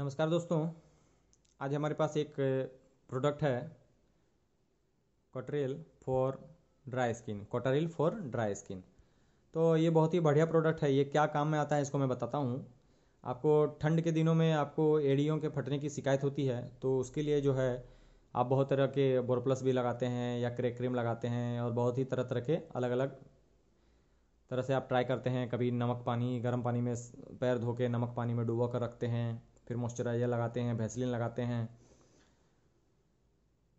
नमस्कार दोस्तों आज हमारे पास एक प्रोडक्ट है Cotaryl for dry skin Cotaryl for dry skin तो ये बहुत ही बढ़िया प्रोडक्ट है ये क्या काम में आता है इसको मैं बताता हूँ आपको ठंड के दिनों में आपको एड़ियों के फटने की शिकायत होती है तो उसके लिए जो है आप बहुत तरह के बोरप्लस भी लगाते हैं या क्रेक क्रीम लगाते हैं और बहुत ही तरह तरह के अलग अलग तरह से आप ट्राई करते हैं कभी नमक पानी गर्म पानी में पैर धो के नमक पानी में डुबो कर रखते हैं फिर मॉइस्चराइज़र लगाते हैं भैसलिन लगाते हैं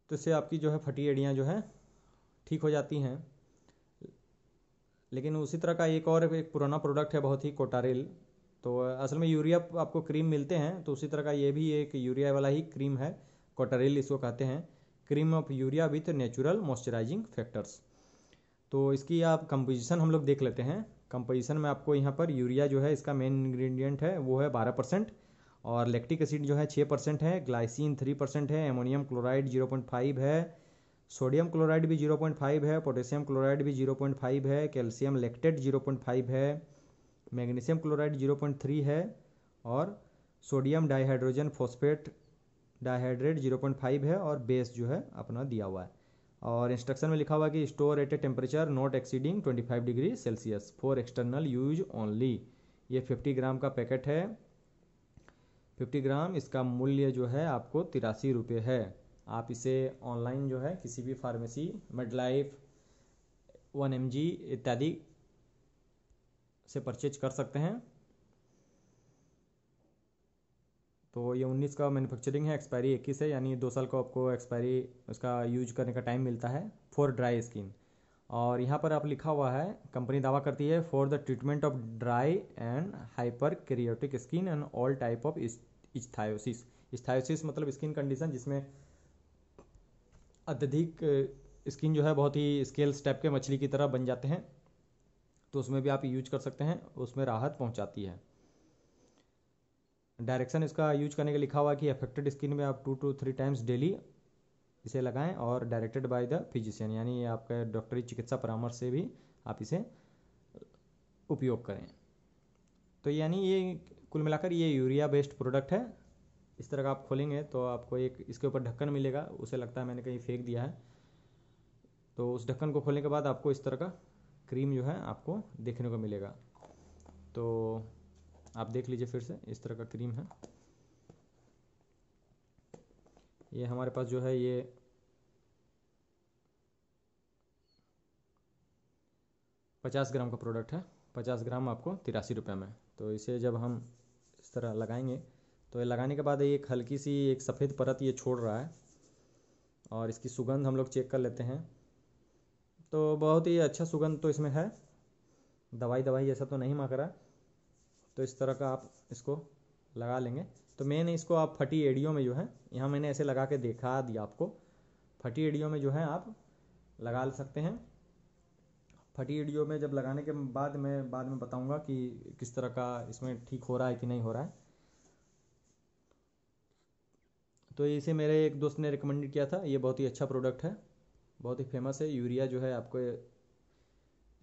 तो इससे आपकी जो है फटी एड़ियाँ जो है ठीक हो जाती हैं लेकिन उसी तरह का एक और एक पुराना प्रोडक्ट है बहुत ही कोटारिल तो असल में यूरिया आपको क्रीम मिलते हैं तो उसी तरह का ये भी एक यूरिया वाला ही क्रीम है कोटारिल इसको कहते हैं cream of urea with natural moisturising factors तो इसकी आप कंपोजिशन हम लोग देख लेते हैं कंपोजिशन में आपको यहाँ पर यूरिया जो है इसका मेन इंग्रेडिएंट है वो है बारह परसेंट और लैक्टिक एसिड जो है छः परसेंट है ग्लाइसिन थ्री परसेंट है ammonium chloride zero point five है सोडियम क्लोराइड भी जीरो पॉइंट फाइव है पोटेशियम क्लोराइड भी जीरो पॉइंट फाइव है calcium lactate zero point five है magnesium chloride zero point three है और sodium dihydrogen phosphate dihydrate zero point five है और बेस जो है अपना दिया हुआ है और इंस्ट्रक्शन में लिखा हुआ है कि store at a temperature not exceeding twenty five degree Celsius for external use only ये फिफ्टी ग्राम का पैकेट है फिफ्टी ग्राम इसका मूल्य जो है आपको तिरासी रुपये है आप इसे ऑनलाइन जो है किसी भी pharmacy Medlife one M G इत्यादि से परचेज कर सकते हैं तो ये 19 का मैन्युफैक्चरिंग है एक्सपायरी 21 है यानी दो साल को आपको एक्सपायरी उसका यूज करने का टाइम मिलता है फॉर ड्राई स्किन और यहाँ पर आप लिखा हुआ है कंपनी दावा करती है for the treatment of dry and hyperkeratotic skin and all type of ichthyosis ichthyosis मतलब स्किन कंडीशन जिसमें अत्यधिक स्किन जो है बहुत ही स्केल स्टेप के मछली की तरह बन जाते हैं तो उसमें भी आप यूज कर सकते हैं उसमें राहत पहुंचाती है डायरेक्शन इसका यूज करने के लिखा हुआ कि अफेक्टेड स्किन में आप two two three times daily इसे लगाएं और डायरेक्टेड बाय द फिजिशियन यानी आपके डॉक्टरी चिकित्सा परामर्श से भी आप इसे उपयोग करें तो यानी ये कुल मिलाकर ये यूरिया बेस्ड प्रोडक्ट है इस तरह का आप खोलेंगे तो आपको एक इसके ऊपर ढक्कन मिलेगा उसे लगता है मैंने कहीं फेंक दिया है तो उस ढक्कन को खोलने के बाद आपको इस तरह का क्रीम जो है आपको देखने को मिलेगा तो आप देख लीजिए फिर से इस तरह का क्रीम है ये हमारे पास जो है ये पचास ग्राम का प्रोडक्ट है पचास ग्राम आपको तिरासी रुपये में तो इसे जब हम इस तरह लगाएंगे तो ये लगाने के बाद ये एक हल्की सी एक सफ़ेद परत ये छोड़ रहा है और इसकी सुगंध हम लोग चेक कर लेते हैं तो बहुत ही अच्छा सुगंध तो इसमें है दवाई दवाई जैसा तो नहीं मांग रहा तो इस तरह का आप इसको लगा लेंगे तो मैंने इसको आप फटी एडियो में जो है यहाँ मैंने ऐसे लगा के देखा दिया आपको फटी एडियो में जो है आप लगा सकते हैं फटी एडियो में जब लगाने के बाद मैं बाद में बताऊंगा कि किस तरह का इसमें ठीक हो रहा है कि नहीं हो रहा है तो इसे मेरे एक दोस्त ने रिकमेंड किया था ये बहुत ही अच्छा प्रोडक्ट है बहुत ही फेमस है यूरिया जो है आपको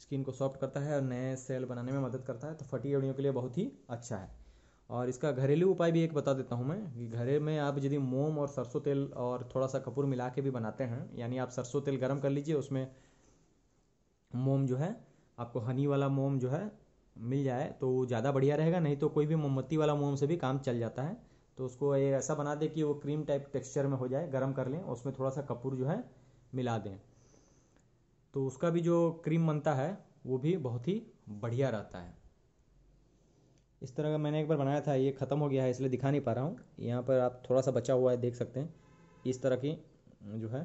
स्किन को सॉफ्ट करता है और नए सेल बनाने में मदद करता है तो फटी एड़ियों के लिए बहुत ही अच्छा है और इसका घरेलू उपाय भी एक बता देता हूँ मैं कि घरे में आप यदि मोम और सरसों तेल और थोड़ा सा कपूर मिला के भी बनाते हैं यानी आप सरसों तेल गर्म कर लीजिए उसमें मोम जो है आपको हनी वाला मोम जो है मिल जाए तो ज़्यादा बढ़िया रहेगा नहीं तो कोई भी मोमबत्ती वाला मोम से भी काम चल जाता है तो उसको ये ऐसा बना दें कि वो क्रीम टाइप टेक्सचर में हो जाए गर्म कर लें उसमें थोड़ा सा कपूर जो है मिला दें तो उसका भी जो क्रीम बनता है वो भी बहुत ही बढ़िया रहता है इस तरह का मैंने एक बार बनाया था ये ख़त्म हो गया है इसलिए दिखा नहीं पा रहा हूँ यहाँ पर आप थोड़ा सा बचा हुआ है देख सकते हैं इस तरह की जो है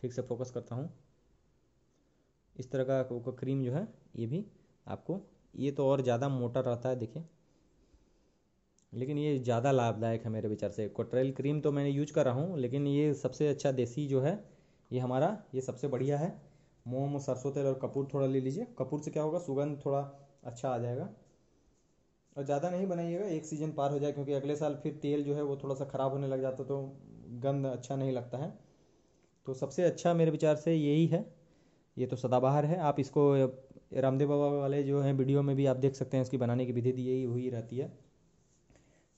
ठीक से फोकस करता हूँ इस तरह का कोका क्रीम जो है ये भी आपको ये तो और ज़्यादा मोटा रहता है देखिए लेकिन ये ज़्यादा लाभदायक है मेरे विचार से कोटरेल क्रीम तो मैंने यूज कर रहा हूँ लेकिन ये सबसे अच्छा देसी जो है ये हमारा ये सबसे बढ़िया है मोम सरसों तेल और कपूर थोड़ा ले लीजिए कपूर से क्या होगा सुगंध थोड़ा अच्छा आ जाएगा और ज़्यादा नहीं बनाइएगा एक सीज़न पार हो जाए क्योंकि अगले साल फिर तेल जो है वो थोड़ा सा ख़राब होने लग जाता तो गंध अच्छा नहीं लगता है तो सबसे अच्छा मेरे विचार से यही है ये तो सदाबहार है आप इसको रामदेव बाबा वाले जो है वीडियो में भी आप देख सकते हैं इसकी बनाने की विधि दी हुई रहती है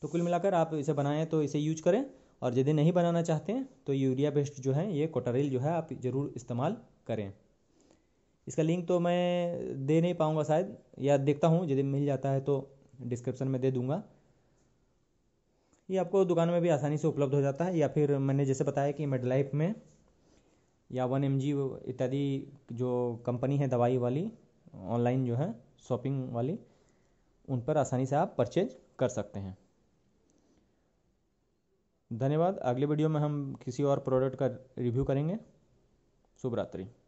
तो कुल मिलाकर आप इसे बनाएं तो इसे यूज करें और यदि नहीं बनाना चाहते हैं तो यूरिया बेस्ट जो है ये कोटरिल जो है आप ज़रूर इस्तेमाल करें इसका लिंक तो मैं दे नहीं पाऊँगा शायद या देखता हूँ यदि मिल जाता है तो डिस्क्रिप्शन में दे दूँगा ये आपको दुकान में भी आसानी से उपलब्ध हो जाता है या फिर मैंने जैसे बताया कि मेड लाइफ में या वन एम जी इत्यादि जो कंपनी है दवाई वाली ऑनलाइन जो है शॉपिंग वाली उन पर आसानी से आप परचेज कर सकते हैं धन्यवाद अगले वीडियो में हम किसी और प्रोडक्ट का रिव्यू करेंगे शुभ रात्रि